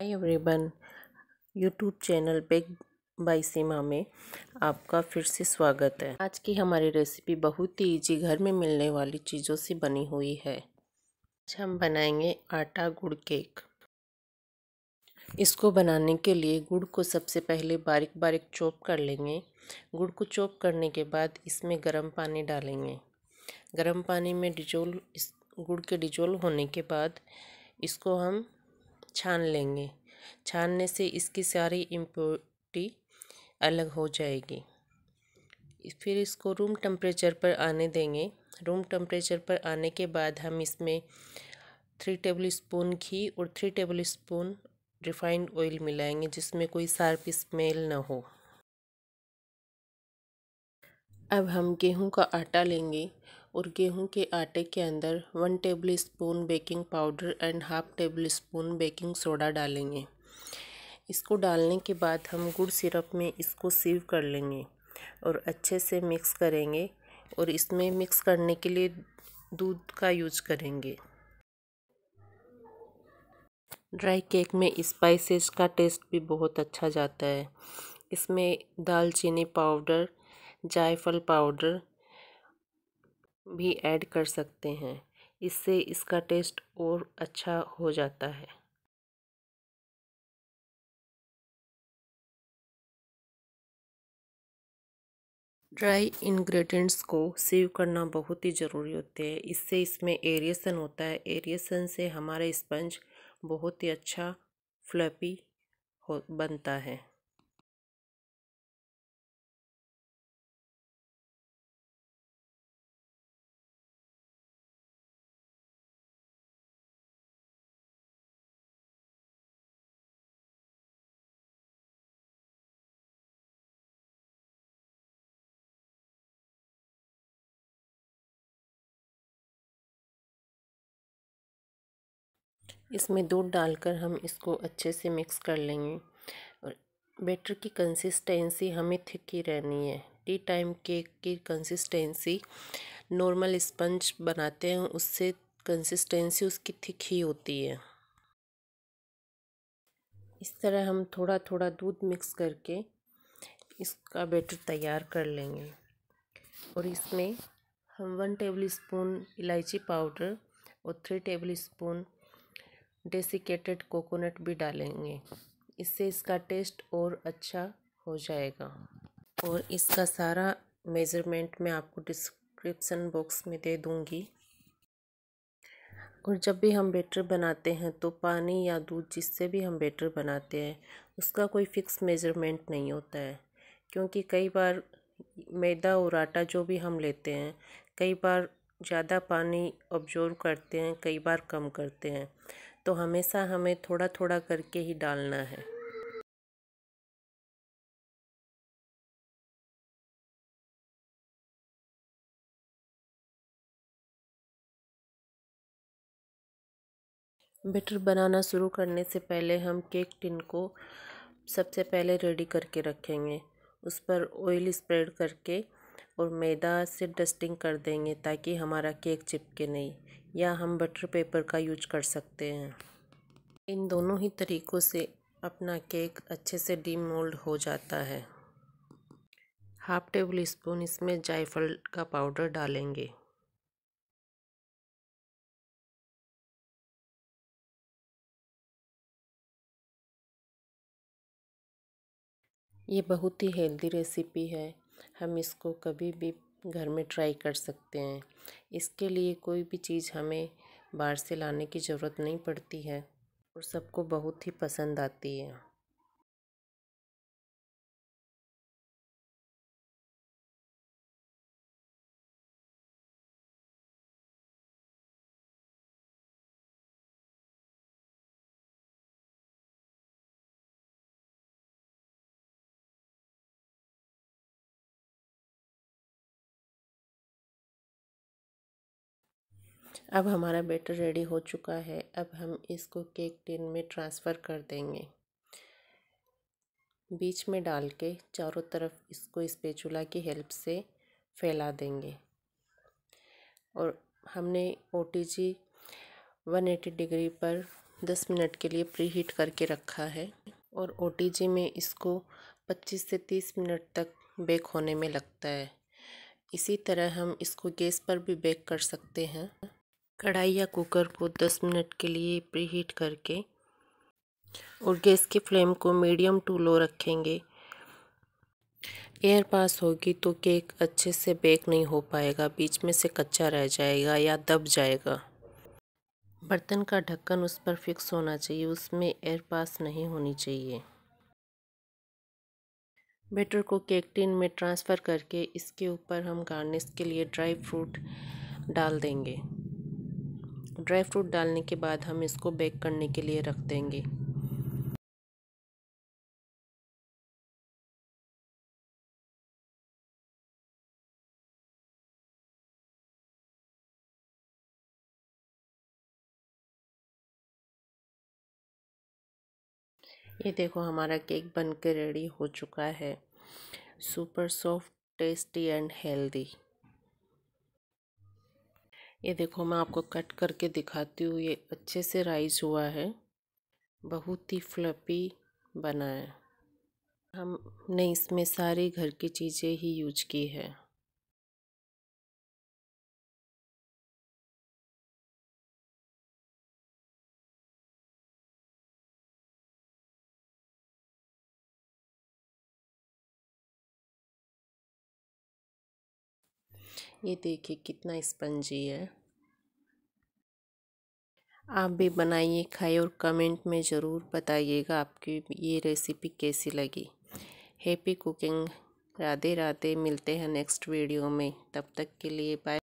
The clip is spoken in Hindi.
हाय एवरीवन यूट्यूब चैनल पे बाई सीमा में आपका फिर से स्वागत है आज की हमारी रेसिपी बहुत ही इजी घर में मिलने वाली चीज़ों से बनी हुई है आज हम बनाएंगे आटा गुड़ केक इसको बनाने के लिए गुड़ को सबसे पहले बारीक बारीक चॉप कर लेंगे गुड़ को चॉप करने के बाद इसमें गर्म पानी डालेंगे गर्म पानी में डिजोल इस गुड़ के डिजोल होने के बाद इसको हम छान लेंगे छानने से इसकी सारी इम्प्योरिटी अलग हो जाएगी फिर इसको रूम टेम्परेचर पर आने देंगे रूम टेम्परेचर पर आने के बाद हम इसमें थ्री टेबल स्पून घी और three tablespoon refined oil मिलाएंगे जिसमें कोई सार्प स्मेल ना हो अब हम गेहूं का आटा लेंगे और गेहूं के आटे के अंदर one tablespoon baking powder and half tablespoon baking soda डालेंगे इसको डालने के बाद हम गुड़ सिरप में इसको सीव कर लेंगे और अच्छे से मिक्स करेंगे और इसमें मिक्स करने के लिए दूध का यूज करेंगे ड्राई केक में स्पाइसेस का टेस्ट भी बहुत अच्छा जाता है इसमें दालचीनी पाउडर जायफल पाउडर भी ऐड कर सकते हैं इससे इसका टेस्ट और अच्छा हो जाता है ड्राई इंग्रेडिएंट्स को सेव करना बहुत ही ज़रूरी होते हैं इससे इसमें एरिएसन होता है एरिएसन से हमारा स्पंज बहुत ही अच्छा फ्लपी हो बनता है इसमें दूध डालकर हम इसको अच्छे से मिक्स कर लेंगे और बैटर की कंसिस्टेंसी हमें थिक ही रहनी है टी टाइम केक की कंसिस्टेंसी नॉर्मल स्पंज बनाते हैं उससे कंसिस्टेंसी उसकी थिक ही होती है इस तरह हम थोड़ा थोड़ा दूध मिक्स करके इसका बैटर तैयार कर लेंगे और इसमें हम वन टेबल स्पून इलायची पाउडर और three tablespoon desiccated coconut भी डालेंगे इससे इसका टेस्ट और अच्छा हो जाएगा और इसका सारा मेज़रमेंट मैं आपको डिस्क्रिप्सन बॉक्स में दे दूँगी और जब भी हम बेटर बनाते हैं तो पानी या दूध जिससे भी हम बेटर बनाते हैं उसका कोई फ़िक्स मेज़रमेंट नहीं होता है क्योंकि कई बार मैदा और आटा जो भी हम लेते हैं कई बार ज़्यादा पानी ऑब्जॉर्व करते हैं कई बार कम करते हैं तो हमेशा हमें थोड़ा थोड़ा करके ही डालना है बैटर बनाना शुरू करने से पहले हम केक टिन को सबसे पहले रेडी करके रखेंगे उस पर ऑयल स्प्रेड करके और मैदा से डस्टिंग कर देंगे ताकि हमारा केक चिपके नहीं या हम बटर पेपर का यूज कर सकते हैं इन दोनों ही तरीक़ों से अपना केक अच्छे से डी मोल्ड हो जाता है हाफ टेबल स्पून इसमें जायफल का पाउडर डालेंगे ये बहुत ही हेल्दी रेसिपी है हम इसको कभी भी घर में ट्राई कर सकते हैं इसके लिए कोई भी चीज़ हमें बाहर से लाने की ज़रूरत नहीं पड़ती है और सबको बहुत ही पसंद आती है अब हमारा बैटर रेडी हो चुका है अब हम इसको केक टिन में ट्रांसफ़र कर देंगे बीच में डाल के चारों तरफ इसको स्पेचुला की हेल्प से फैला देंगे और हमने O T G one eighty degree पर दस मिनट के लिए प्री हीट करके रखा है और ओ टी जी में इसको पच्चीस से तीस मिनट तक बेक होने में लगता है इसी तरह हम इसको गैस पर भी बेक कर सकते हैं कढ़ाई या कुकर को 10 मिनट के लिए प्रीहीट करके और गैस की फ्लेम को मीडियम टू लो रखेंगे एयर पास होगी तो केक अच्छे से बेक नहीं हो पाएगा बीच में से कच्चा रह जाएगा या दब जाएगा बर्तन का ढक्कन उस पर फिक्स होना चाहिए उसमें एयर पास नहीं होनी चाहिए बेटर को केक टिन में ट्रांसफ़र करके इसके ऊपर हम गार्निश के लिए ड्राई फ्रूट डाल देंगे ड्राई फ्रूट डालने के बाद हम इसको बेक करने के लिए रख देंगे ये देखो हमारा केक बन के रेडी हो चुका है super soft tasty and healthy ये देखो मैं आपको कट करके दिखाती हूँ ये अच्छे से राइस हुआ है बहुत ही फ्लपी बना है हमने इसमें सारी घर की चीज़ें ही यूज की है ये देखिए कितना स्पंजी है आप भी बनाइए खाइए और कमेंट में ज़रूर बताइएगा आपकी ये रेसिपी कैसी लगी हैप्पी कुकिंग राधे राधे मिलते हैं नेक्स्ट वीडियो में तब तक के लिए बाय